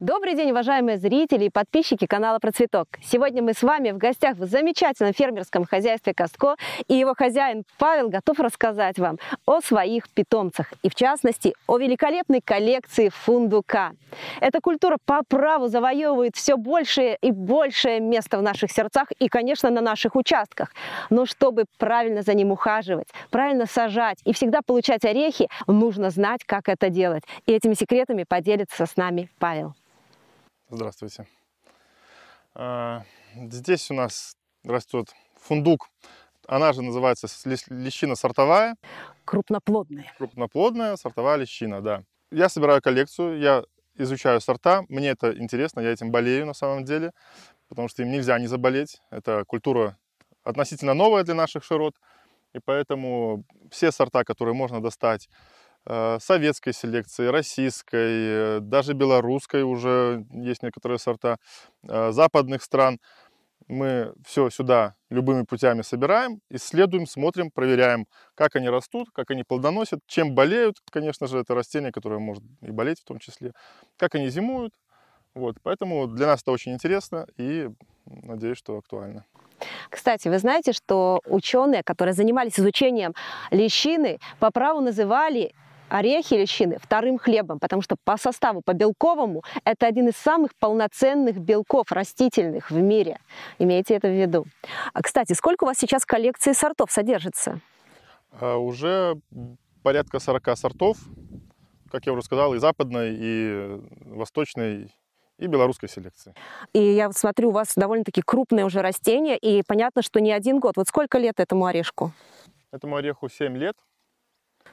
Добрый день, уважаемые зрители и подписчики канала Процветок. Сегодня мы с вами в гостях в замечательном фермерском хозяйстве Костко, и его хозяин Павел готов рассказать вам о своих питомцах, и в частности, о великолепной коллекции фундука. Эта культура по праву завоевывает все большее и большее место в наших сердцах и, конечно, на наших участках. Но чтобы правильно за ним ухаживать, правильно сажать и всегда получать орехи, нужно знать, как это делать. И этими секретами поделится с нами Павел. Здравствуйте. А, здесь у нас растет фундук. Она же называется лещина сортовая. Крупноплодная. Крупноплодная сортовая лещина, да. Я собираю коллекцию, я изучаю сорта. Мне это интересно, я этим болею на самом деле, потому что им нельзя не заболеть. Это культура относительно новая для наших широт. И поэтому все сорта, которые можно достать Э, советской селекции, российской, э, даже белорусской уже есть некоторые сорта, э, западных стран. Мы все сюда любыми путями собираем, исследуем, смотрим, проверяем, как они растут, как они плодоносят, чем болеют, конечно же, это растение, которое может и болеть в том числе, как они зимуют. Вот, поэтому для нас это очень интересно и надеюсь, что актуально. Кстати, вы знаете, что ученые, которые занимались изучением лещины, по праву называли орехи или щины вторым хлебом, потому что по составу, по белковому, это один из самых полноценных белков растительных в мире. Имейте это в виду. А, кстати, сколько у вас сейчас коллекции сортов содержится? А, уже порядка 40 сортов, как я уже сказал, и западной, и восточной, и белорусской селекции. И я вот смотрю, у вас довольно-таки крупные уже растения, и понятно, что не один год. Вот сколько лет этому орешку? Этому ореху 7 лет.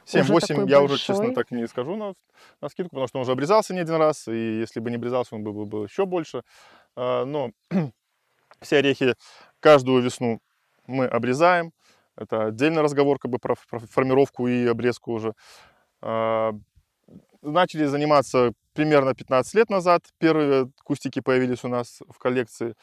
7-8 я уже, честно, так не скажу на, на скидку, потому что он уже обрезался не один раз, и если бы не обрезался, он был бы был еще больше. А, но все орехи каждую весну мы обрезаем. Это отдельный разговор как бы про, про формировку и обрезку уже. А, начали заниматься примерно 15 лет назад. Первые кустики появились у нас в коллекции.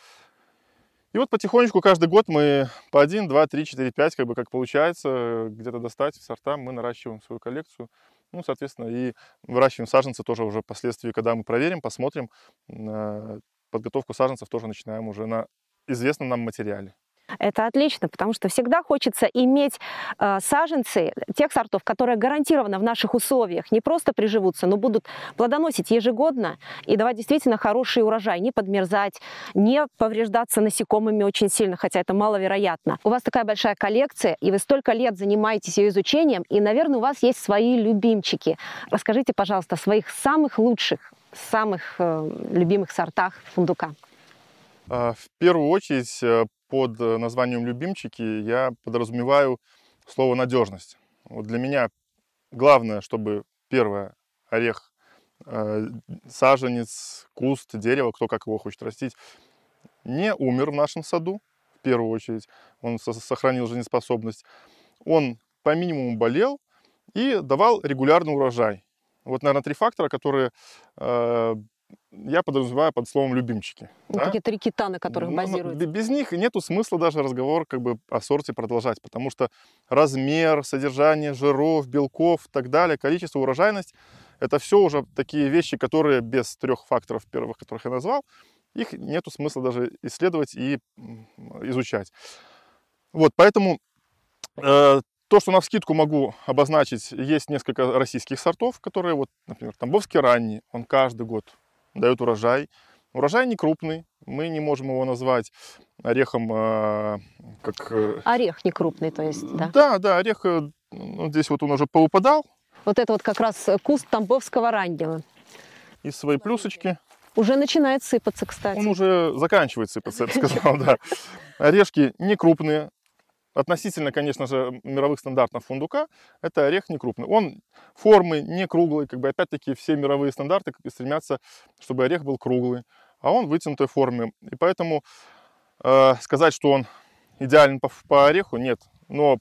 И вот потихонечку каждый год мы по 1, 2, 3, 4, 5, как бы как получается, где-то достать сорта, мы наращиваем свою коллекцию. Ну, соответственно, и выращиваем саженцы тоже уже впоследствии, когда мы проверим, посмотрим, э, подготовку саженцев тоже начинаем уже на известном нам материале. Это отлично, потому что всегда хочется иметь э, саженцы тех сортов, которые гарантированно в наших условиях не просто приживутся, но будут плодоносить ежегодно и давать действительно хороший урожай, не подмерзать, не повреждаться насекомыми очень сильно, хотя это маловероятно. У вас такая большая коллекция, и вы столько лет занимаетесь ее изучением, и, наверное, у вас есть свои любимчики. Расскажите, пожалуйста, о своих самых лучших, самых э, любимых сортах фундука. А, в первую очередь э, под э, названием «любимчики» я подразумеваю слово «надежность». Вот для меня главное, чтобы первое орех, э, саженец, куст, дерево, кто как его хочет растить, не умер в нашем саду, в первую очередь. Он со сохранил жизнеспособность. Он по минимуму болел и давал регулярный урожай. Вот, наверное, три фактора, которые э, я подразумеваю под словом любимчики. Ну, да? Какие-то рекита, на которых ну, ну, базируются. Без них нету смысла даже разговор как бы о сорте продолжать, потому что размер, содержание жиров, белков и так далее, количество, урожайность, это все уже такие вещи, которые без трех факторов первых, которых я назвал, их нету смысла даже исследовать и изучать. Вот, поэтому э, то, что на вскидку могу обозначить, есть несколько российских сортов, которые вот, например, Тамбовский ранний, он каждый год дает урожай. Урожай не крупный, мы не можем его назвать орехом э, как... Э... Орех не крупный, то есть, да? Да, да, орех, э, ну, здесь вот он уже поупадал. Вот это вот как раз куст Тамбовского раннего. И свои плюсочки. Уже начинает сыпаться, кстати. Он уже заканчивает сыпаться, я бы сказал, да. Орешки не крупные, Относительно, конечно же, мировых стандартов фундука, это орех не крупный. Он формы не круглый, как бы опять-таки все мировые стандарты стремятся, чтобы орех был круглый, а он вытянутой формы. И поэтому э, сказать, что он идеален по, по ореху, нет. Но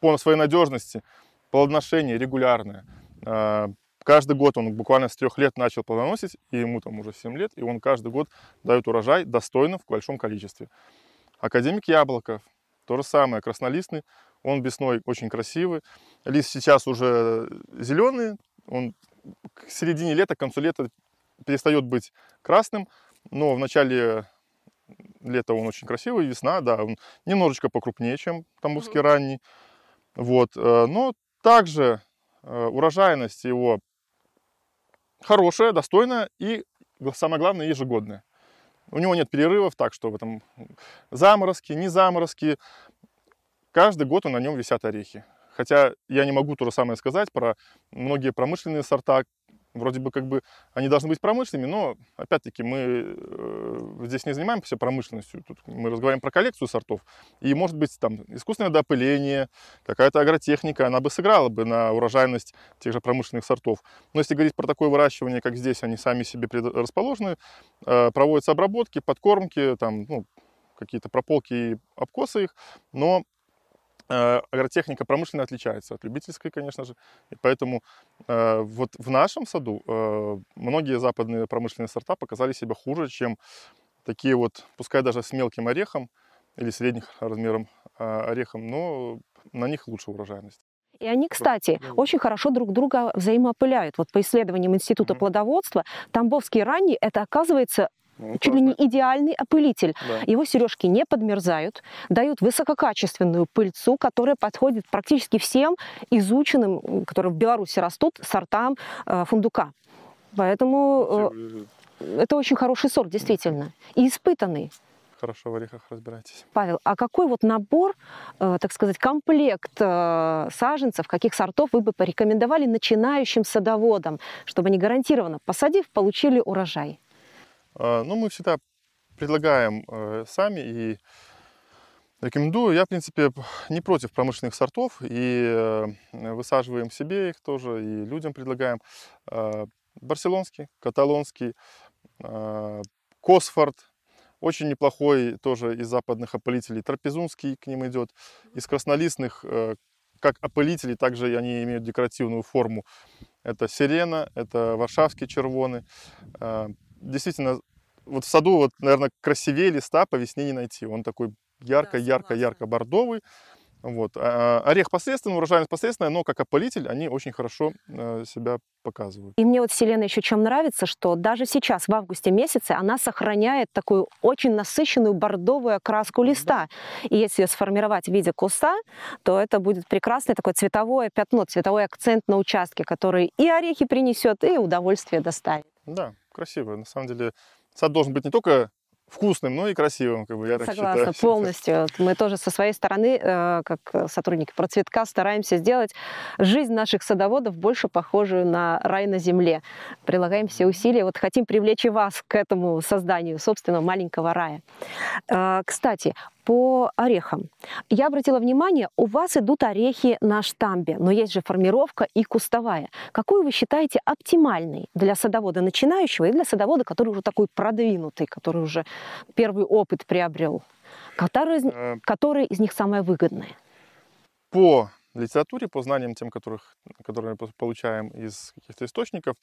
по своей надежности, плодоношение регулярное, э, каждый год он буквально с трех лет начал плодоносить, и ему там уже 7 лет, и он каждый год дает урожай достойно в большом количестве. Академик Яблоков – то же самое краснолистный, он весной очень красивый. Лист сейчас уже э, зеленый, он к середине лета, к концу лета перестает быть красным, но в начале лета он очень красивый, весна, да, он немножечко покрупнее, чем тамбовский ранний. Вот, э, но также э, урожайность его хорошая, достойная и, самое главное, ежегодная. У него нет перерывов, так что в этом заморозки, не заморозки. Каждый год на нем висят орехи. Хотя я не могу то же самое сказать про многие промышленные сорта, Вроде бы как бы они должны быть промышленными, но опять-таки мы э, здесь не занимаемся промышленностью. Тут мы разговариваем про коллекцию сортов. И может быть там искусственное допыление, какая-то агротехника, она бы сыграла бы на урожайность тех же промышленных сортов. Но если говорить про такое выращивание, как здесь, они сами себе расположены, э, проводятся обработки, подкормки, там, ну, какие-то прополки и обкосы их, но Э, агротехника промышленная отличается от любительской, конечно же. И поэтому э, вот в нашем саду э, многие западные промышленные сорта показали себя хуже, чем такие вот, пускай даже с мелким орехом или средних размером э, орехом, но на них лучше урожайность. И они, кстати, очень хорошо друг друга взаимоопыляют. Вот по исследованиям Института mm-hmm. плодоводства, тамбовский ранний – это, оказывается, ну, Чуть ли не идеальный опылитель. Да. Его сережки не подмерзают, дают высококачественную пыльцу, которая подходит практически всем изученным, которые в Беларуси растут, сортам э, фундука. Поэтому э, это очень хороший сорт, действительно, и испытанный хорошо в орехах разбираетесь. Павел, а какой вот набор, э, так сказать, комплект э, саженцев, каких сортов вы бы порекомендовали начинающим садоводам, чтобы они гарантированно, посадив, получили урожай? А, Но ну, мы всегда предлагаем э, сами и рекомендую. Я, в принципе, не против промышленных сортов и э, высаживаем себе их тоже, и людям предлагаем. А, барселонский, каталонский, а, Косфорд, очень неплохой тоже из западных опылителей. Трапезунский к ним идет. Из краснолистных, э, как опылители, также они имеют декоративную форму. Это сирена, это варшавские червоны, действительно, вот в саду, вот, наверное, красивее листа по весне не найти. Он такой ярко-ярко-ярко-бордовый. Вот. А, а орех посредственный, урожайность посредственная, но как опылитель они очень хорошо э, себя показывают. И мне вот Селена еще чем нравится, что даже сейчас, в августе месяце, она сохраняет такую очень насыщенную бордовую окраску листа. И если ее сформировать в виде куста, то это будет прекрасное такое цветовое пятно, цветовой акцент на участке, который и орехи принесет, и удовольствие доставит. Да красивое. На самом деле сад должен быть не только вкусным, но и красивым, как бы я так Согласна, полностью. Мы тоже со своей стороны, э, как сотрудники процветка, стараемся сделать жизнь наших садоводов больше похожую на рай на земле. Прилагаем все усилия. Вот хотим привлечь и вас к этому созданию собственного маленького рая. Э, кстати, по орехам. Я обратила внимание, у вас идут орехи на штамбе, но есть же формировка и кустовая. Какую вы считаете оптимальной для садовода начинающего и для садовода, который уже такой продвинутый, который уже первый опыт приобрел? Который, из, э, который из них самая выгодная? По литературе, по знаниям тем, которых, которые мы получаем из каких-то источников,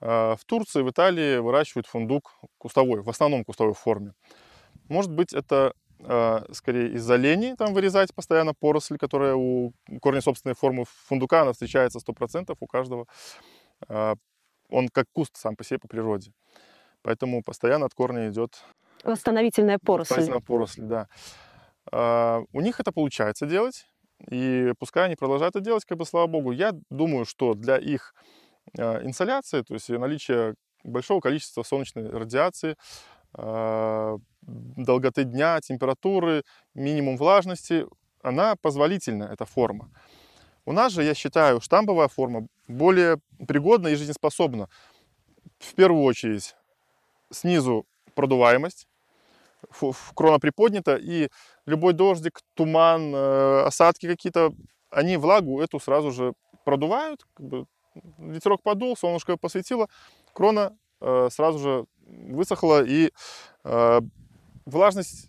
э, в Турции, в Италии выращивают фундук кустовой, в основном кустовой форме. Может быть, это Э, скорее из-за лени там вырезать постоянно поросли, которая у корня собственной формы фундука, она встречается 100% у каждого. Э, он как куст сам по себе по природе. Поэтому постоянно от корня идет... Восстановительная поросль. Восстановительная поросль, да. Э, у них это получается делать, и пускай они продолжают это делать, как бы слава богу. Я думаю, что для их инсоляции, то есть наличие большого количества солнечной радиации, долготы дня, температуры, минимум влажности, она позволительна, эта форма. У нас же, я считаю, штамповая форма более пригодна и жизнеспособна. В первую очередь, снизу продуваемость, крона приподнята, и любой дождик, туман, э, осадки какие-то, они влагу эту сразу же продувают, как бы ветерок подул, солнышко посветило, крона э, сразу же высохла и э, влажность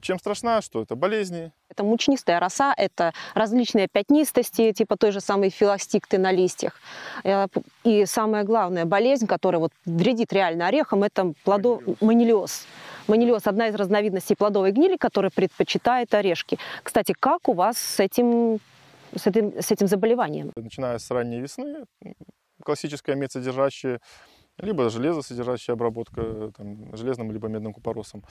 чем страшна, что это болезни. Это мучнистая роса, это различные пятнистости, типа той же самой филостикты на листьях. Э, и самая главная болезнь, которая вот вредит реально орехам, это плодо... манилиоз. Манилиоз – одна из разновидностей плодовой гнили, которая предпочитает орешки. Кстати, как у вас с этим, с этим, с этим заболеванием? Начиная с ранней весны, классическая содержащая либо железосодержащая обработка э, там, железным либо медным купоросом.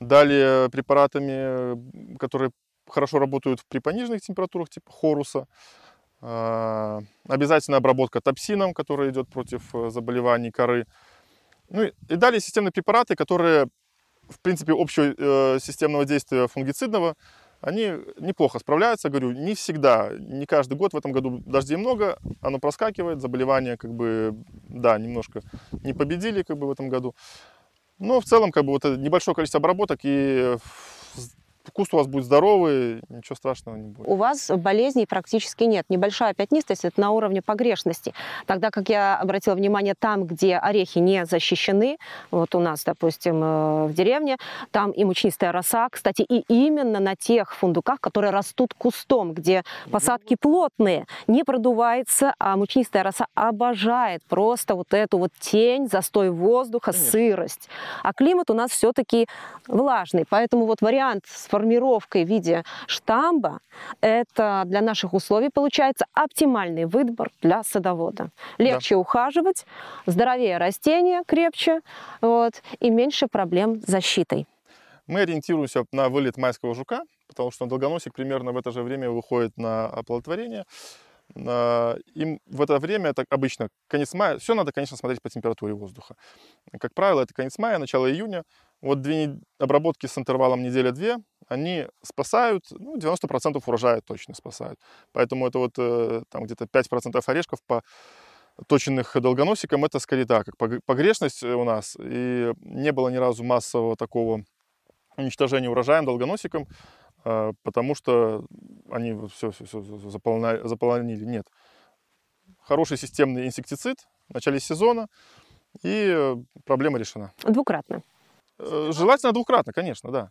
Далее э, препаратами, э, которые хорошо работают при пониженных температурах, типа хоруса. А, Обязательно обработка топсином, который идет против э, заболеваний коры. Ну и далее системные препараты, которые, в принципе, общего системного действия фунгицидного, они неплохо справляются. Говорю, не всегда, не каждый год. В этом году дождей много, оно проскакивает, заболевания как бы, да, немножко не победили как бы в этом году. Но ну, в целом, как бы, вот это небольшое количество обработок и э, куст у вас будет здоровый, ничего страшного не будет. У вас болезней практически нет. Небольшая пятнистость – это на уровне погрешности. Тогда как я обратила внимание, там, где орехи не защищены, вот у нас, допустим, э, в деревне, там и мучнистая роса, кстати, и именно на тех фундуках, которые растут кустом, где посадки плотные, не продувается, а мучнистая роса обожает просто вот эту вот тень, застой воздуха, Конечно. сырость. А климат у нас все-таки влажный, поэтому вот вариант с формировкой в виде штамба, это для наших условий получается оптимальный выбор для садовода. Легче да. ухаживать, здоровее растения, крепче вот, и меньше проблем с защитой. Мы ориентируемся на вылет майского жука, потому что долгоносик примерно в это же время выходит на оплодотворение. А, им в это время, это обычно конец мая, все надо, конечно, смотреть по температуре воздуха. Как правило, это конец мая, начало июня. Вот две обработки с интервалом неделя-две они спасают, ну, 90% урожая точно спасают. Поэтому это вот э, там где-то 5% орешков по точенных долгоносиком, это скорее так, да, как погрешность э, у нас, и не было ни разу массового такого уничтожения урожаем долгоносиком, э, потому что они все, все, все заполняли, заполонили. Нет. Хороший системный инсектицид в начале сезона, и проблема решена. Двукратно. Желательно двукратно, конечно, да.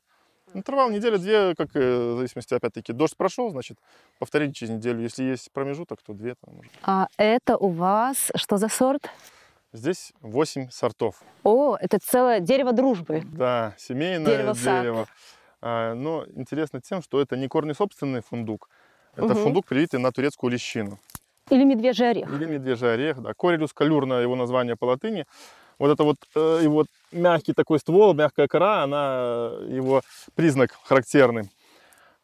Интервал ну, недели две, как э, в зависимости, опять-таки, дождь прошел, значит, повторить через неделю. Если есть промежуток, то две. Там, может. А это у вас что за сорт? Здесь 8 сортов. О, это целое дерево дружбы. Да, семейное дерево. дерево. А, но интересно тем, что это не корни собственный фундук. Это угу. фундук, привитый на турецкую лещину. Или медвежий орех. Или медвежий орех, да. Корелюс калюрна, его название по латыни вот это вот э, его мягкий такой ствол, мягкая кора, она э, его признак характерный.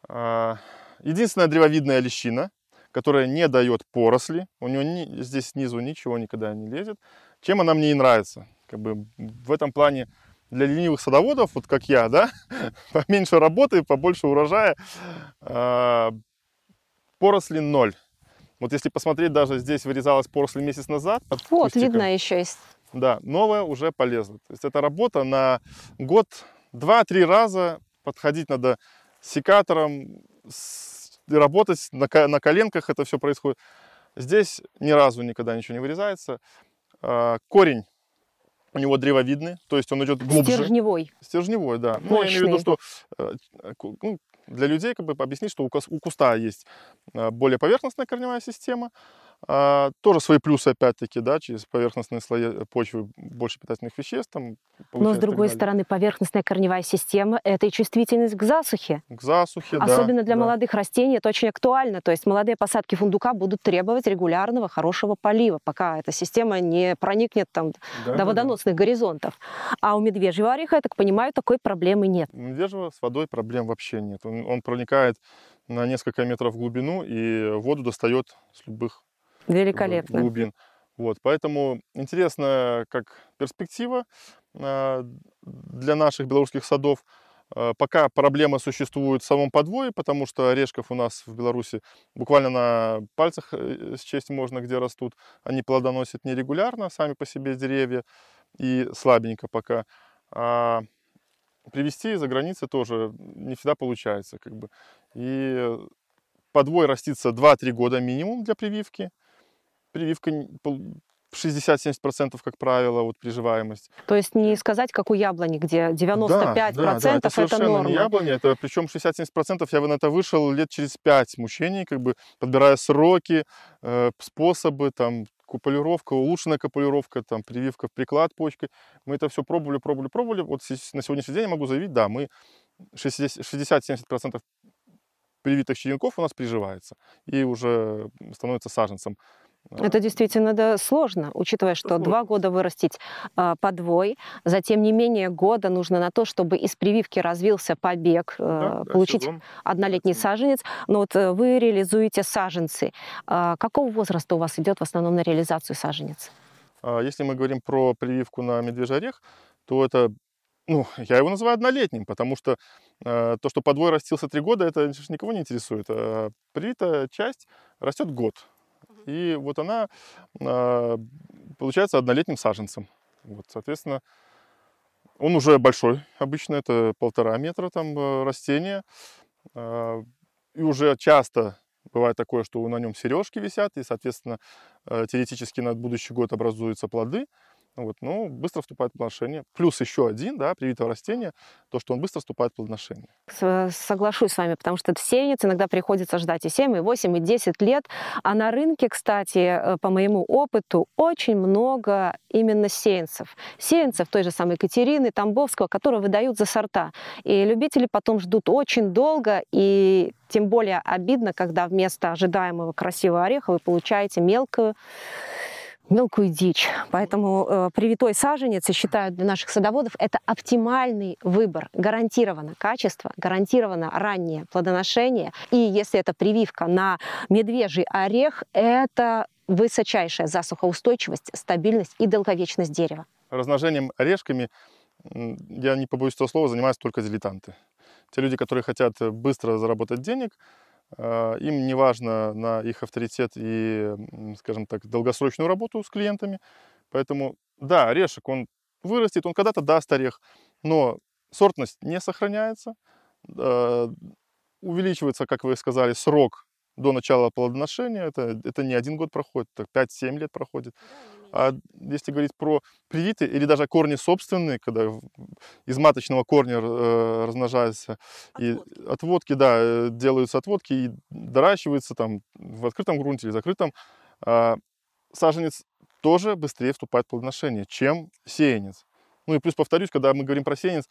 А, единственная древовидная лещина, которая не дает поросли, у нее ни, здесь снизу ничего никогда не лезет. Чем она мне и нравится. Как бы в этом плане для ленивых садоводов, вот как я, да, поменьше работы, побольше урожая, а, поросли ноль. Вот если посмотреть, даже здесь вырезалась поросль месяц назад. Вот, кустика. видно еще есть да, новое уже полезно. То есть это работа на год, два-три раза подходить надо секатором, с, работать на, на коленках это все происходит. Здесь ни разу никогда ничего не вырезается. А, корень у него древовидный, то есть он идет глубже. Стержневой. Стержневой, да. Мощный. Ну, я имею в виду, что э, ну, для людей как бы объяснить, что у куста есть э, более поверхностная корневая система, а, тоже свои плюсы, опять-таки, да, через поверхностные слои э, почвы больше питательных веществ. Там, Но, с другой стороны, поверхностная корневая система – это и чувствительность к засухе. К засухе, Особенно да, для да. молодых растений это очень актуально. То есть молодые посадки фундука будут требовать регулярного хорошего полива, пока эта система не проникнет там, да, до водоносных да. горизонтов. А у медвежьего ореха, я так понимаю, такой проблемы нет. У медвежьего с водой проблем вообще нет. Он, он проникает на несколько метров в глубину и воду достает с любых Великолепно. глубин. Вот, поэтому интересная как перспектива а, для наших белорусских садов. А, пока проблема существует в самом подвое, потому что орешков у нас в Беларуси буквально на пальцах э, счесть можно, где растут. Они плодоносят нерегулярно, сами по себе деревья, и слабенько пока. А привезти из-за границы тоже не всегда получается. Как бы. И подвой растится 2-3 года минимум для прививки – прививка 60-70% как правило вот приживаемость. То есть не э. сказать, как у яблони, где 95% да, да, да, это, совершенно это норма. не яблони, это причем 60-70% я бы на это вышел лет через 5 мучений, как бы подбирая сроки, э, способы, там, капулировка, улучшенная капулировка там, прививка в приклад почкой. Мы это все пробовали, пробовали, пробовали. Вот на сегодняшний день я могу заявить, да, мы 60-70% привитых щенков у нас приживается и уже становится саженцем. Это действительно да, сложно, учитывая, что сложно. два года вырастить э, а, подвой, затем не менее года нужно на то, чтобы из прививки развился побег, э, да, получить сезон. однолетний да, саженец. Но вот э, вы реализуете саженцы. Э, какого возраста у вас идет в основном на реализацию саженец? А, если мы говорим про прививку на медвежий орех, то это, ну, я его называю однолетним, потому что э, то, что подвой растился три года, это никого не интересует. А привита часть растет год. И вот она а, получается однолетним саженцем. Вот, соответственно, он уже большой обычно, это полтора метра там э, растение. А, и уже часто бывает такое, что на нем сережки висят, и, соответственно, э, теоретически на будущий год образуются плоды. Вот, ну, быстро вступает в плодоношение. Плюс еще один, да, привитого растения, то, что он быстро вступает в плодоношение. Соглашусь с вами, потому что это сеянец иногда приходится ждать и 7, и 8, и 10 лет. А на рынке, кстати, э, по моему опыту, очень много именно сеянцев. Сеянцев той же самой Екатерины, Тамбовского, которые выдают за сорта. И любители потом ждут очень долго, и тем более обидно, когда вместо ожидаемого красивого ореха вы получаете мелкую мелкую дичь. Поэтому э, привитой саженец, я считаю, для наших садоводов это оптимальный выбор. гарантировано качество, гарантировано раннее плодоношение. И если это прививка на медвежий орех, это высочайшая засухоустойчивость, стабильность и долговечность дерева. Размножением орешками, я не побоюсь этого слова, занимаются только дилетанты. Те люди, которые хотят э, быстро заработать денег, а, им не важно на их авторитет и, скажем так, долгосрочную работу с клиентами. Поэтому, да, орешек, он вырастет, он когда-то даст орех, но сортность не сохраняется. Э, увеличивается, как вы сказали, срок до начала плодоношения, это, это не один год проходит, так 5-7 лет проходит. А если говорить про привиты или даже корни собственные, когда из маточного корня э, размножаются отводки. и отводки, да, э, делаются отводки и доращиваются там в открытом грунте или закрытом, э, саженец тоже быстрее вступает в плодоношение, чем сеянец. Ну и плюс повторюсь, когда мы говорим про сеянец,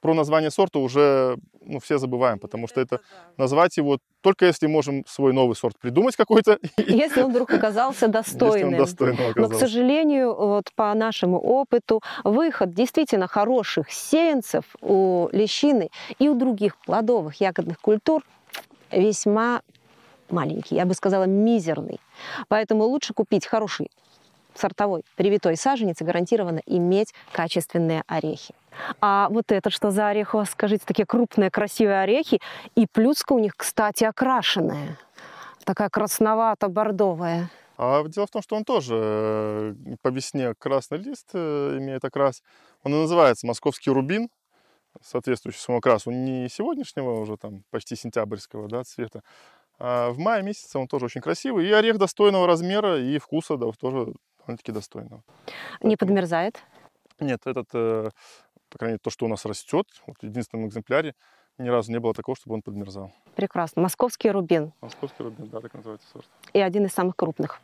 про название сорта уже ну, все забываем, потому что это, это да. назвать его только если можем свой новый сорт придумать какой-то. Если он вдруг оказался достойным. достойным оказался. Но, к сожалению, вот по нашему опыту, выход действительно хороших сеянцев у лещины и у других плодовых ягодных культур весьма маленький, я бы сказала, мизерный. Поэтому лучше купить хороший сортовой привитой саженице гарантированно иметь качественные орехи. А вот этот что за орех у вас, скажите, такие крупные красивые орехи, и плюска у них, кстати, окрашенная, такая красновато-бордовая. А дело в том, что он тоже э, по весне красный лист э, имеет окрас. Он и называется московский рубин, соответствующий своему окрасу не сегодняшнего, уже там почти сентябрьского да, цвета, а в мае месяце он тоже очень красивый. И орех достойного размера и вкуса да, тоже довольно-таки достойного. Не подмерзает? Нет, этот, э, по крайней мере, то, что у нас растет, вот в единственном экземпляре, ни разу не было такого, чтобы он подмерзал. Прекрасно. Московский рубин. Московский рубин, да, так называется сорт. И один из самых крупных.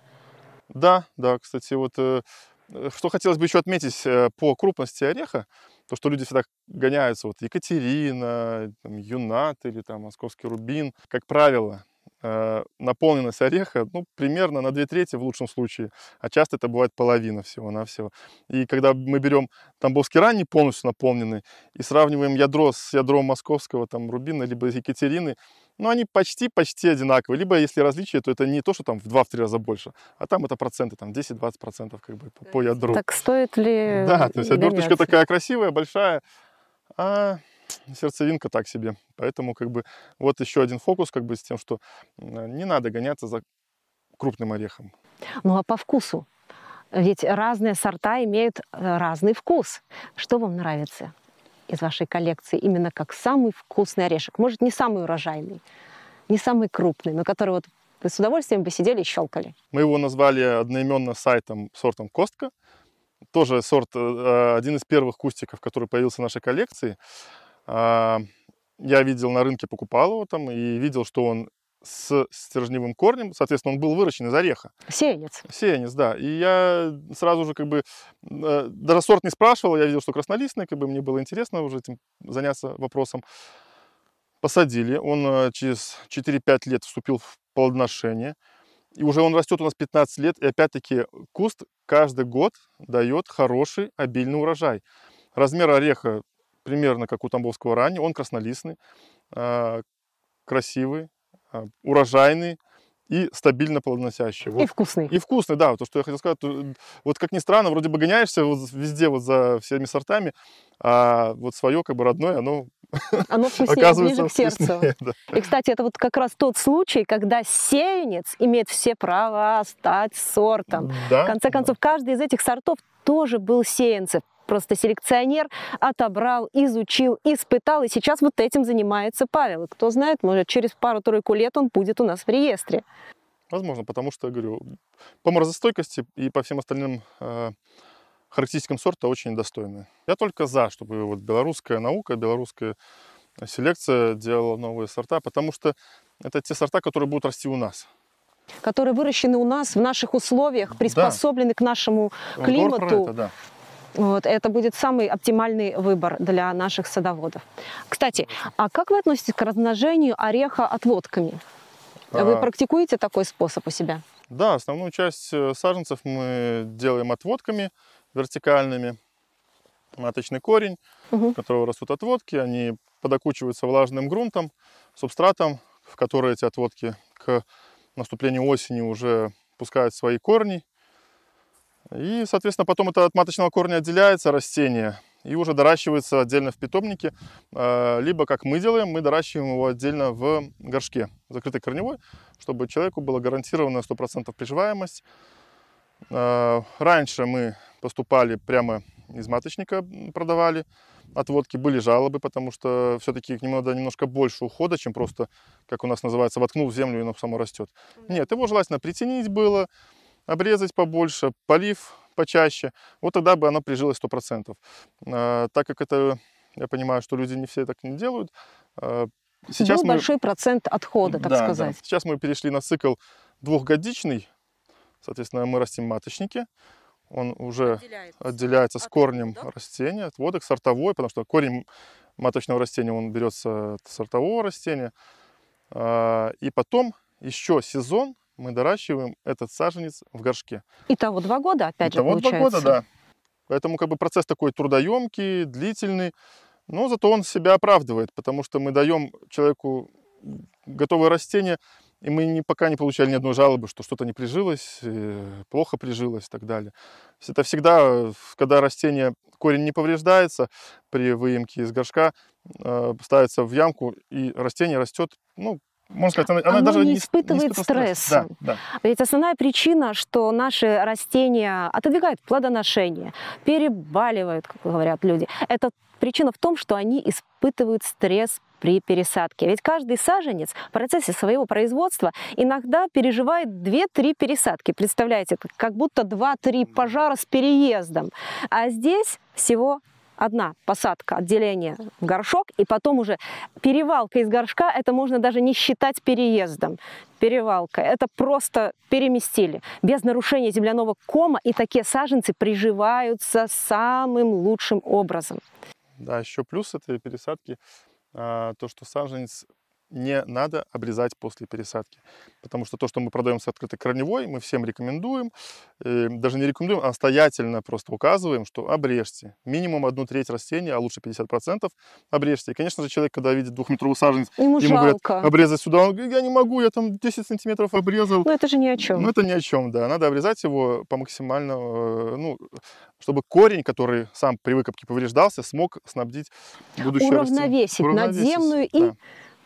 Да, да, кстати, вот э, э, что хотелось бы еще отметить по крупности ореха, то, что люди всегда гоняются, вот Екатерина, там, Юнат или там Московский рубин, как правило, Э, наполненность ореха ну, примерно на две трети в лучшем случае, а часто это бывает половина всего-навсего. И когда мы берем тамбовский ранний полностью наполненный и сравниваем ядро с ядром московского, там, рубина, либо Екатерины, ну, они почти-почти одинаковые. Либо, если различие, то это не то, что там в 2-3 раза больше, а там это проценты, там 10-20% как бы по ядру. Так стоит ли Да, то есть оберточка такая красивая, большая, а сердцевинка так себе. Поэтому как бы вот еще один фокус как бы с тем, что не надо гоняться за крупным орехом. Ну а по вкусу? Ведь разные сорта имеют э, разный вкус. Что вам нравится из вашей коллекции именно как самый вкусный орешек? Может, не самый урожайный, не самый крупный, но который вот вы с удовольствием бы сидели и щелкали. Мы его назвали одноименно сайтом сортом Костка. Тоже сорт, э, э, один из первых кустиков, который появился в нашей коллекции. А, я видел на рынке, покупал его там и видел, что он с стержневым корнем, соответственно, он был выращен из ореха. Сеянец. Сеянец, да. И я сразу же как бы, э, даже сорт не спрашивал, я видел, что краснолистный, как бы мне было интересно уже этим заняться вопросом. Посадили, он э, через 4-5 лет вступил в плодоношение. И уже он растет у нас 15 лет, и опять-таки куст каждый год дает хороший обильный урожай. Размер ореха примерно как у Тамбовского ранее. Он краснолистный, а, красивый, а, урожайный и стабильно плодоносящий. Вот. И вкусный. И вкусный, да. То, что я хотел сказать, то, вот как ни странно, вроде бы гоняешься вот везде вот за всеми сортами, а вот свое как бы родное, оно оно вкуснее, оказывается ближе к сердцу. да. И, кстати, это вот как раз тот случай, когда сеянец имеет все права стать сортом. Да, в конце концов, да. каждый из этих сортов тоже был сеянцем просто селекционер, отобрал, изучил, испытал, и сейчас вот этим занимается Павел. И кто знает, может, через пару-тройку лет он будет у нас в реестре. Возможно, потому что, я говорю, по морозостойкости и по всем остальным э, характеристикам сорта очень достойны. Я только за, чтобы вот белорусская наука, белорусская селекция делала новые сорта, потому что это те сорта, которые будут расти у нас которые выращены у нас в наших условиях, приспособлены да. к нашему климату. Это, да. Вот, это будет самый оптимальный выбор для наших садоводов. Кстати, а как вы относитесь к размножению ореха отводками? А. Вы а... практикуете такой способ у себя? Да, основную часть э, саженцев мы делаем отводками вертикальными. Маточный корень, угу. у которого растут отводки, они подокучиваются влажным грунтом, субстратом, в который эти отводки к наступлению осени уже пускают свои корни. И, соответственно, потом это от маточного корня отделяется растение и уже доращивается отдельно в питомнике. А, либо, как мы делаем, мы доращиваем его отдельно в горшке, закрытой корневой, чтобы человеку была гарантирована 100% приживаемость. А, раньше мы поступали прямо из маточника, продавали отводки, были жалобы, потому что все-таки к нему надо немножко больше ухода, чем просто, как у нас называется, воткнул в землю и оно само растет. Нет, его желательно притянить было, обрезать побольше, полив почаще, вот тогда бы оно прижилось 100%. Э, а, так как это, я понимаю, что люди не все так не делают, э, Сейчас Был мы... большой процент отхода, так да, сказать. Да. Сейчас мы перешли на цикл двухгодичный. Соответственно, мы растим маточники. Он уже отделяется, отделяется с от корнем водок? растения, вот водок, сортовой, потому что корень маточного растения, он берется от сортового растения. А, и потом еще сезон мы доращиваем этот саженец в горшке. Итого два года, опять Итого же, получается. два года, да. Поэтому как бы процесс такой трудоемкий, длительный, но зато он себя оправдывает, потому что мы даем человеку готовое растение, и мы не, пока не получали ни одной жалобы, что что-то не прижилось, э, плохо прижилось и так далее. То есть это всегда, когда растение, корень не повреждается при выемке из горшка, э, ставится в ямку, и растение растет, ну, можно сказать, она, она даже не испытывает, не стресс. стресс. Да, да. Ведь основная причина, что наши растения отодвигают плодоношение, перебаливают, как говорят люди, это причина в том, что они испытывают стресс при пересадке. Ведь каждый саженец в процессе своего производства иногда переживает 2-3 пересадки. Представляете, как будто 2-3 пожара с переездом. А здесь всего одна посадка, отделение в горшок, и потом уже перевалка из горшка, это можно даже не считать переездом. Перевалка, это просто переместили. Без нарушения земляного кома и такие саженцы приживаются самым лучшим образом. Да, еще плюс этой пересадки, а, то, что саженец не надо обрезать после пересадки. Потому что то, что мы продаем с открытой корневой, мы всем рекомендуем, э, даже не рекомендуем, а настоятельно просто указываем, что обрежьте. Минимум одну треть растения, а лучше 50% обрежьте. И, конечно же, человек, когда видит двухметровую саженец, ему, ему говорят, обрезать сюда, он говорит, я не могу, я там 10 сантиметров обрезал. Ну это же ни о чем. Ну это ни о чем, да. Надо обрезать его по максимально, э, ну, чтобы корень, который сам при выкопке повреждался, смог снабдить будущее уравновесить растение. Уравновесить надземную да. и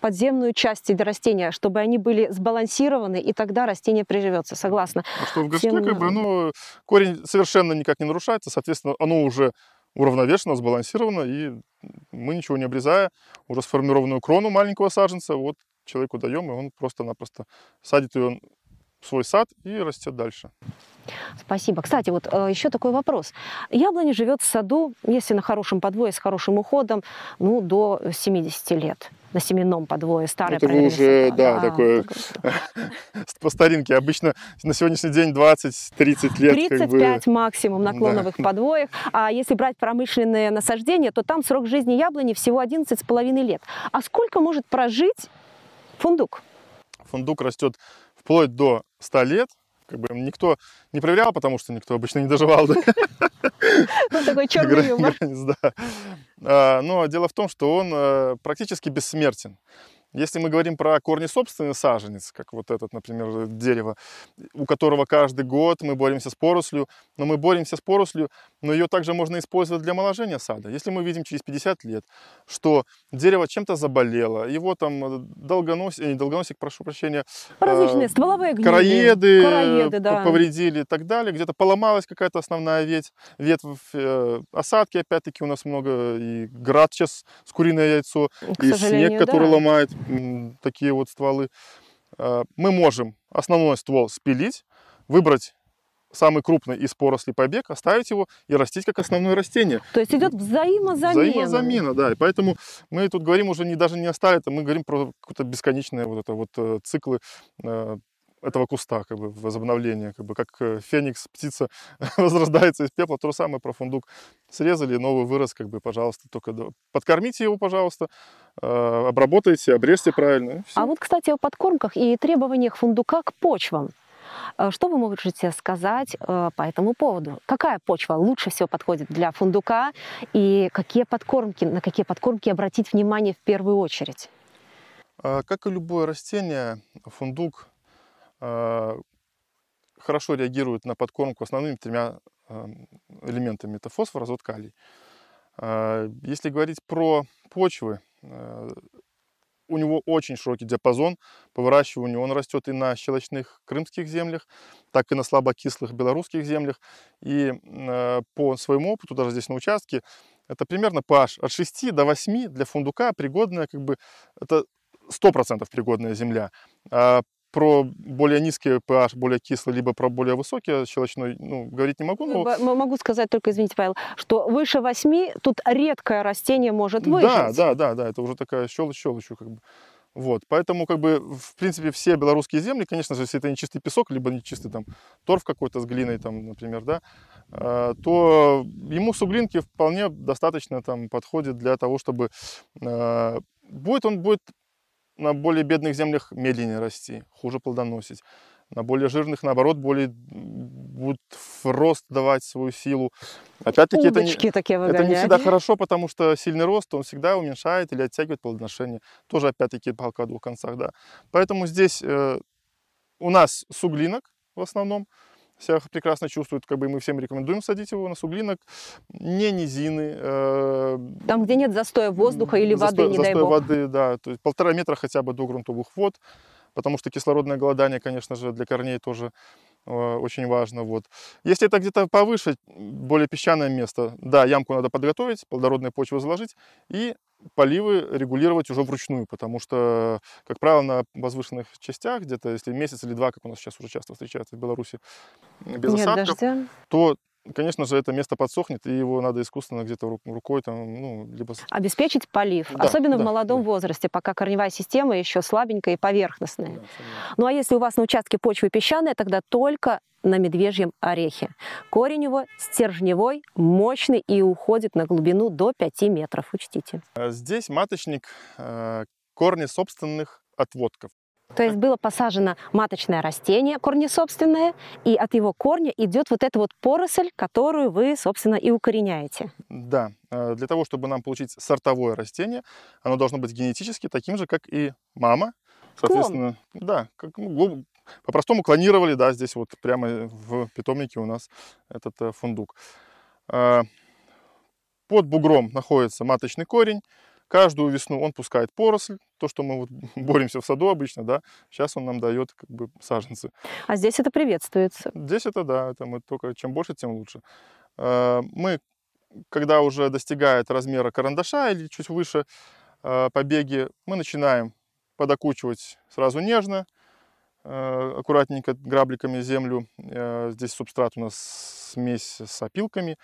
подземную часть растения, чтобы они были сбалансированы, и тогда растение приживется, согласна. А что в горшке, как бы, ну, корень совершенно никак не нарушается, соответственно, оно уже уравновешено, сбалансировано, и мы ничего не обрезая, уже сформированную крону маленького саженца, вот человеку даем, и он просто-напросто садит ее свой сад и растет дальше. Спасибо. Кстати, вот э, еще такой вопрос. Яблоня живет в саду, если на хорошем подвое, с хорошим уходом, ну, до 70 лет. На семенном подвое, старое Это уже, сад. да, а, такое, по старинке. Обычно на сегодняшний день 20-30 лет. 35 как бы... максимум на клоновых да. подвоях. А если брать промышленные насаждения, то там срок жизни яблони всего 11,5 лет. А сколько может прожить фундук? Фундук растет вплоть до 100 лет, как бы никто не проверял, потому что никто обычно не доживал. Да? Ну, такой черный юмор. А, но дело в том, что он э, практически бессмертен. Если мы говорим про корни собственный саженец, как вот этот, например, дерево, у которого каждый год мы боремся с порослью, но мы боремся с порослью, но ее также можно использовать для моложения сада. Если мы видим через 50 лет, что дерево чем-то заболело, его там долгоносик, э, э долгоносик прошу прощения, различные э, стволовые гниды, короеды, короеды да. повредили и так далее, где-то поломалась какая-то основная ветвь, ветвь э, осадки опять-таки у нас много, и град сейчас с куриное яйцо, К и снег, да. который ломает такие вот стволы, а, мы можем основной ствол спилить, выбрать самый крупный из порослей побег, оставить его и растить как основное растение. То есть идет взаимозамена. Взаимозамена, да. И поэтому мы тут говорим уже не, даже не о а мы говорим про какие-то бесконечные вот это вот э, циклы э, этого куста, как бы возобновление, как бы как э, феникс, птица возрождается из пепла, то же самое про фундук. Срезали, новый вырос, как бы, пожалуйста, только до... подкормите его, пожалуйста, а, обработайте, обрежьте правильно. А вот, кстати, о подкормках и требованиях фундука к почвам. Э, что вы можете сказать э, по этому поводу? Какая почва лучше всего подходит для фундука и какие подкормки, на какие подкормки обратить внимание в первую очередь? А, как и любое растение, фундук а, хорошо реагирует на подкормку основными тремя а, элементами. Это фосфор, азот, калий. А, если говорить про почвы, у него очень широкий диапазон по выращиванию. Он растет и на щелочных крымских землях, так и на слабокислых белорусских землях. И по своему опыту, даже здесь на участке, это примерно pH от 6 до 8 для фундука пригодная, как бы, это 100% пригодная земля. А про более низкие pH, более кислый, либо про более высокие, щелочной, ну, говорить не могу. Но... Могу сказать только, извините, Павел, что выше 8 тут редкое растение может выжить. Да, да, да, да, это уже такая щелочь щелочью как бы. Вот, поэтому, как бы, в принципе, все белорусские земли, конечно же, если это не чистый песок, либо не чистый там торф какой-то с глиной, там, например, да, а, то ему суглинки вполне достаточно там подходит для того, чтобы а, будет он будет на более бедных землях медленнее расти, хуже плодоносить. На более жирных, наоборот, более будут в рост давать свою силу. Опять-таки, это не, такие это не всегда хорошо, потому что сильный рост, он всегда уменьшает или оттягивает плодоношение. Тоже, опять-таки, палка о двух концах, да. Поэтому здесь э, у нас суглинок в основном, себя прекрасно чувствует, как бы мы всем рекомендуем садить его на суглинок, не низины. Э, Там, где нет застоя воздуха или застой, воды, не застой дай бог. воды, да, то есть полтора метра хотя бы до грунтовых вод, потому что кислородное голодание, конечно же, для корней тоже э, очень важно. Вот. Если это где-то повыше, более песчаное место, да, ямку надо подготовить, плодородную почву заложить и поливы регулировать уже вручную, потому что, как правило, на возвышенных частях, где-то если месяц или два, как у нас сейчас уже часто встречается в Беларуси, без Нет осадков, дождя. то Конечно же, это место подсохнет, и его надо искусственно где-то рукой там, ну, либо... Обеспечить полив, да, особенно да, в молодом да. возрасте, пока корневая система еще слабенькая и поверхностная. Да, ну, а если у вас на участке почвы песчаная, тогда только на медвежьем орехе. Корень его стержневой, мощный и уходит на глубину до 5 метров, учтите. А здесь маточник а, корни собственных отводков. То есть было посажено маточное растение, корни собственное, и от его корня идет вот эта вот поросль, которую вы, собственно, и укореняете. Да, э, для того, чтобы нам получить сортовое растение, оно должно быть генетически таким же, как и мама. Соответственно, Клон. да, как, ну, по-простому клонировали, да, здесь вот прямо в питомнике у нас этот э, фундук. Э, под бугром находится маточный корень, Каждую весну он пускает поросль, то, что мы вот боремся в саду обычно, да, сейчас он нам дает как бы саженцы. А здесь это приветствуется? Здесь это да, это мы только чем больше, тем лучше. Э, мы, когда уже достигает размера карандаша или чуть выше э, побеги, мы начинаем подокучивать сразу нежно, э, аккуратненько грабликами землю. Здесь субстрат у нас смесь с опилками,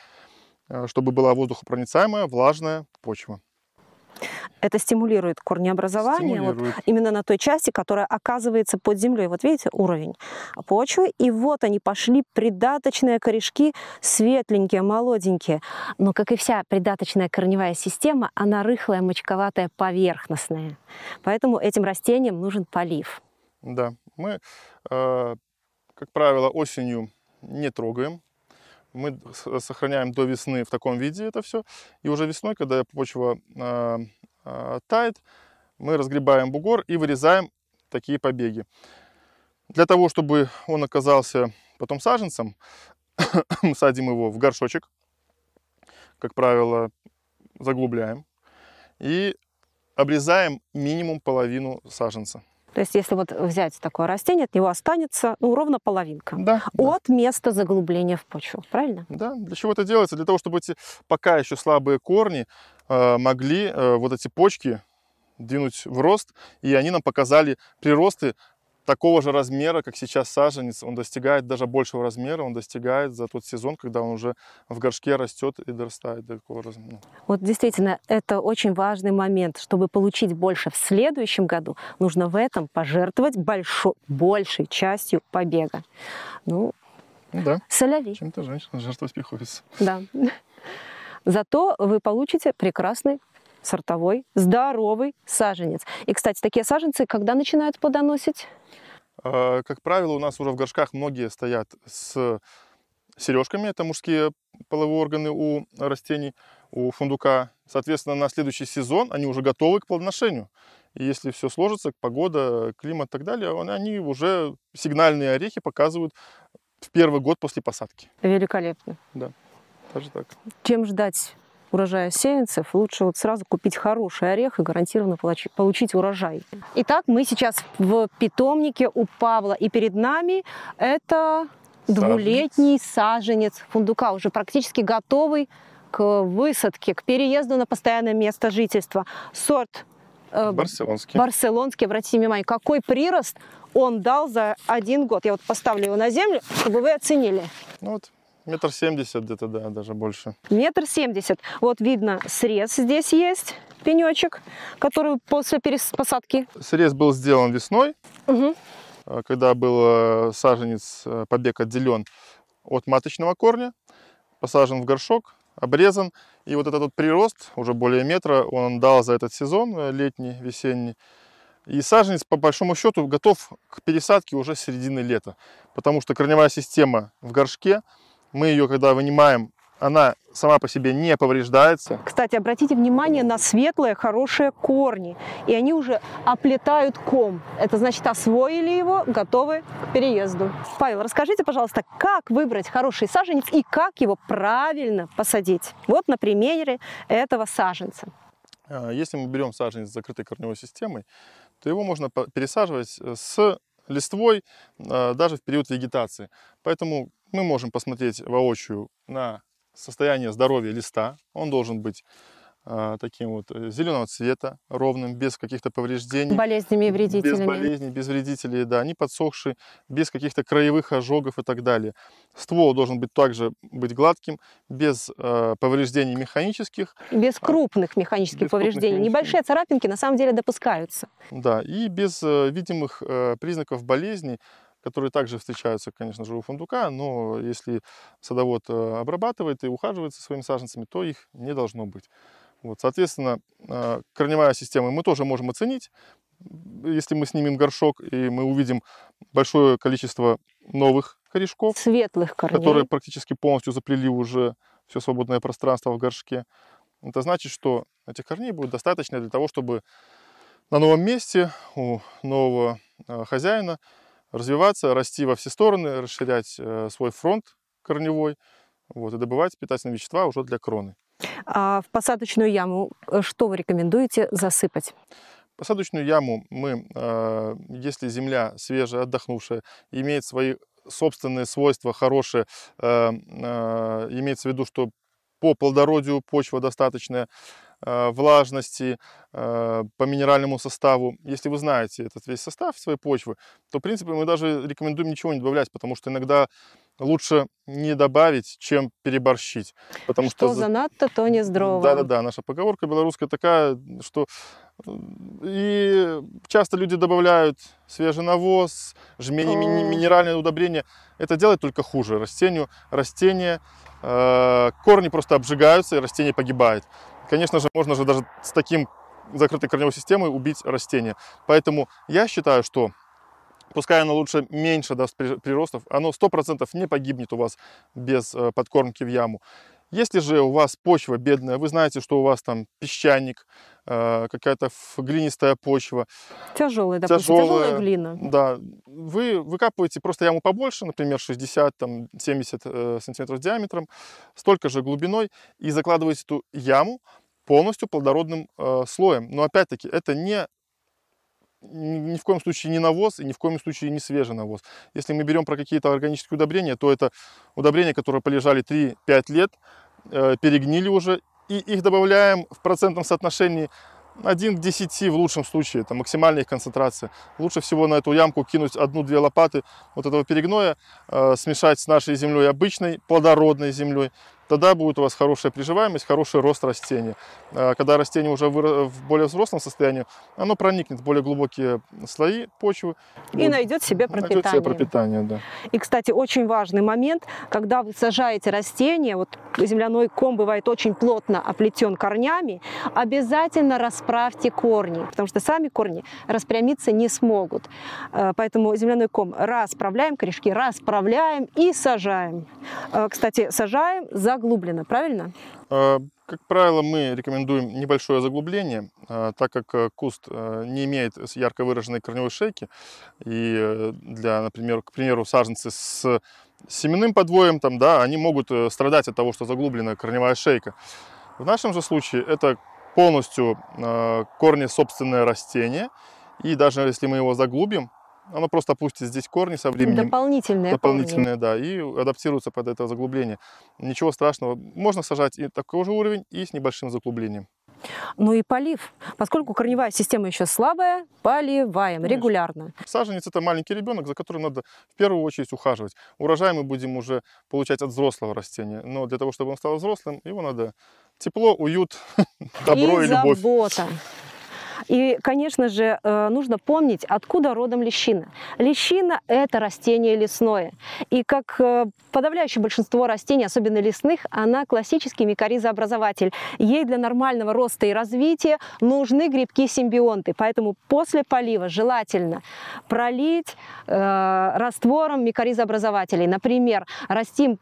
чтобы была воздухопроницаемая, влажная почва. Это стимулирует корнеобразование стимулирует. Вот, именно на той части, которая оказывается под землей. Вот видите, уровень почвы. И вот они пошли придаточные корешки, светленькие, молоденькие. Но, как и вся придаточная корневая система, она рыхлая, мочковатая, поверхностная. Поэтому этим растениям нужен полив. Да, мы, э, как правило, осенью не трогаем мы сохраняем до весны в таком виде это все. И уже весной, когда почва э, Э, тает, мы разгребаем бугор и вырезаем такие побеги. Для того, чтобы он оказался потом саженцем, мы садим его в горшочек, как правило, заглубляем и обрезаем минимум половину саженца. То есть, если вот взять такое растение, от него останется ну, ровно половинка да, от да. места заглубления в почву, правильно? Да. Для чего это делается? Для того, чтобы эти пока еще слабые корни Э, могли э, вот эти почки двинуть в рост, и они нам показали приросты такого же размера, как сейчас саженец. Он достигает даже большего размера, он достигает за тот сезон, когда он уже в горшке растет и дорастает до такого размера. Ну. Вот действительно, это очень важный момент. Чтобы получить больше в следующем году, нужно в этом пожертвовать большой, большей частью побега. Ну, да. Соляви. Чем-то женщина жертва спиховится. Да. Зато вы получите прекрасный сортовой, здоровый саженец. И, кстати, такие саженцы когда начинают плодоносить? А, как правило, у нас уже в горшках многие стоят с сережками. Это мужские половые органы у растений, у фундука. Соответственно, на следующий сезон они уже готовы к плодоношению. И если все сложится, погода, климат и так далее, они уже сигнальные орехи показывают в первый год после посадки. Великолепно. Да. Даже так. Чем ждать урожая сеянцев, лучше вот сразу купить хороший орех и гарантированно получить урожай. Итак, мы сейчас в питомнике у Павла, и перед нами это двулетний саженец. саженец фундука, уже практически готовый к высадке, к переезду на постоянное место жительства. Сорт э, барселонский. барселонский, обратите внимание, какой прирост он дал за один год. Я вот поставлю его на землю, чтобы вы оценили. Ну вот, Метр семьдесят где-то, да, даже больше. Метр семьдесят. Вот видно, срез здесь есть, пенечек, который после посадки. Срез был сделан весной, угу. когда был э, саженец, э, побег отделен от маточного корня, посажен в горшок, обрезан. И вот этот вот прирост, уже более метра, он дал за этот сезон, э, летний, весенний. И саженец, по большому счету, готов к пересадке уже с середины лета, потому что корневая система в горшке – мы ее, когда вынимаем, она сама по себе не повреждается. Кстати, обратите внимание на светлые, хорошие корни. И они уже оплетают ком. Это значит, освоили его, готовы к переезду. Павел, расскажите, пожалуйста, как выбрать хороший саженец и как его правильно посадить? Вот на примере этого саженца. А, если мы берем саженец с закрытой корневой системой, то его можно пересаживать э, с листвой а, даже в период вегетации. Поэтому мы можем посмотреть воочию на состояние здоровья листа. Он должен быть э, таким вот э, зеленого цвета, ровным, без каких-то повреждений. Болезнями и вредителями. Без болезней, без вредителей, да, не подсохший, без каких-то краевых ожогов и так далее. Ствол должен быть также быть гладким, без э, повреждений механических. Без крупных механических без повреждений. Крупных Небольшие царапинки на самом деле допускаются. Да, и без э, видимых э, признаков болезни которые также встречаются, конечно же, у фундука, но если садовод э, обрабатывает и ухаживает со своими саженцами, то их не должно быть. Вот, соответственно, э, корневая система мы тоже можем оценить. Если мы снимем горшок и мы увидим большое количество новых корешков, светлых корней, которые практически полностью заплели уже все свободное пространство в горшке, это значит, что этих корней будет достаточно для того, чтобы на новом месте у нового э, хозяина развиваться, расти во все стороны, расширять э, свой фронт корневой вот, и добывать питательные вещества уже для кроны. А в посадочную яму э, что вы рекомендуете засыпать? Посадочную яму мы, э, если земля свежая, отдохнувшая, имеет свои собственные свойства хорошие, имеется в виду, что по плодородию почва достаточная, Э, влажности, э, по минеральному составу. Если вы знаете этот весь состав своей почвы, то, в принципе, мы даже рекомендуем ничего не добавлять, потому что иногда лучше не добавить, чем переборщить. Потому что, что занадто, то не здорово. Да-да-да, наша поговорка белорусская такая, что э, и часто люди добавляют свежий навоз, жмени, ми минеральное удобрение. Это делает только хуже растению. Растения, корни просто обжигаются, и растение погибает. Конечно же, можно же даже с таким закрытой корневой системой убить растение. Поэтому я считаю, что пускай оно лучше меньше даст приростов, оно 100% не погибнет у вас без э, подкормки в яму. Если же у вас почва бедная, вы знаете, что у вас там песчаник, э, какая-то глинистая почва. Тяжелая, допустим, тяжелая, тяжелая глина. Да. Вы выкапываете просто яму побольше, например, 60-70 э, сантиметров диаметром, столько же глубиной, и закладываете эту яму полностью плодородным э, слоем. Но опять-таки это не ни в коем случае не навоз и ни в коем случае не свежий навоз. Если мы берем про какие-то органические удобрения, то это удобрения, которые полежали 3-5 лет, э, перегнили уже, и их добавляем в процентном соотношении 1 к 10 в лучшем случае, это максимальная их концентрация. Лучше всего на эту ямку кинуть одну-две лопаты вот этого перегноя, э, смешать с нашей землей обычной плодородной землей, тогда будет у вас хорошая приживаемость, хороший рост растения. А когда растение уже в более взрослом состоянии, оно проникнет в более глубокие слои почвы. И вот, найдет себе пропитание. Найдет себе пропитание, да. И, кстати, очень важный момент, когда вы сажаете растение, вот земляной ком бывает очень плотно оплетен корнями, обязательно расправьте корни, потому что сами корни распрямиться не смогут. А, поэтому земляной ком расправляем, корешки расправляем и сажаем. А, кстати, сажаем за заглублено, правильно? А, как правило, мы рекомендуем небольшое заглубление, а, так как э, куст э, не имеет ярко выраженной корневой шейки. И э, для, например, к примеру, саженцы с семенным подвоем, там, да, они могут страдать от того, что заглублена корневая шейка. В нашем же случае это полностью корни собственное растение. И даже если мы его заглубим, оно просто опустит здесь корни со временем. Дополнительные. Дополнительные, корни. да, и адаптируется под это заглубление. Ничего страшного. Можно сажать и такой же уровень, и с небольшим заглублением. Ну и полив. Поскольку корневая система еще слабая, поливаем Конечно. регулярно. Саженец – это маленький ребенок, за которым надо в первую очередь ухаживать. Урожай мы будем уже получать от взрослого растения. Но для того, чтобы он стал взрослым, его надо тепло, уют, добро и, и любовь. забота. И, конечно же, э, нужно помнить, откуда родом лещина. Лещина – это растение лесное. И как э, подавляющее большинство растений, особенно лесных, она классический микоризообразователь. Ей для нормального роста и развития нужны грибки-симбионты. Поэтому после полива желательно пролить э, раствором микоризообразователей. Например, растим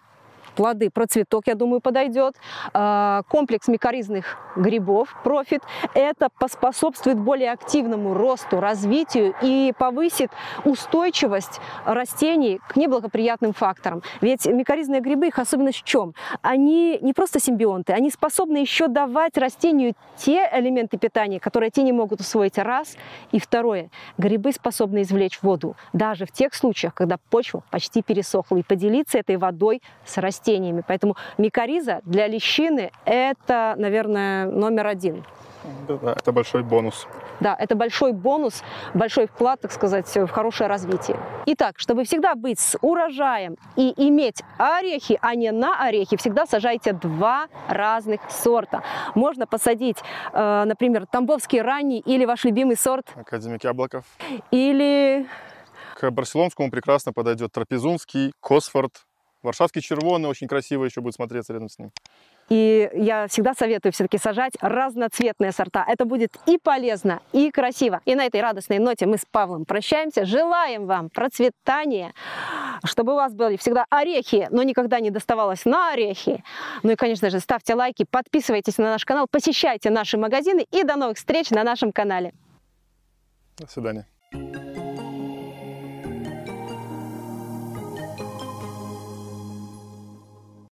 плоды. Про цветок, я думаю, подойдет. А, комплекс микоризных грибов, профит. Это поспособствует более активному росту, развитию и повысит устойчивость растений к неблагоприятным факторам. Ведь микоризные грибы, их особенность в чем? Они не просто симбионты, они способны еще давать растению те элементы питания, которые те не могут усвоить раз. И второе, грибы способны извлечь воду, даже в тех случаях, когда почва почти пересохла, и поделиться этой водой с растением растениями. Поэтому микориза для лещины – это, наверное, номер один. Да, да, это большой бонус. Да, это большой бонус, большой вклад, так сказать, в хорошее развитие. Итак, чтобы всегда быть с урожаем и иметь орехи, а не на орехи, всегда сажайте два разных сорта. Можно посадить, э, например, тамбовский ранний или ваш любимый сорт. Академик яблоков. Или... К барселонскому прекрасно подойдет трапезунский, косфорд, Варшавский червоный очень красиво еще будет смотреться рядом с ним. И я всегда советую все-таки сажать разноцветные сорта. Это будет и полезно, и красиво. И на этой радостной ноте мы с Павлом прощаемся. Желаем вам процветания, чтобы у вас были всегда орехи, но никогда не доставалось на орехи. Ну и, конечно же, ставьте лайки, подписывайтесь на наш канал, посещайте наши магазины и до новых встреч на нашем канале. До свидания.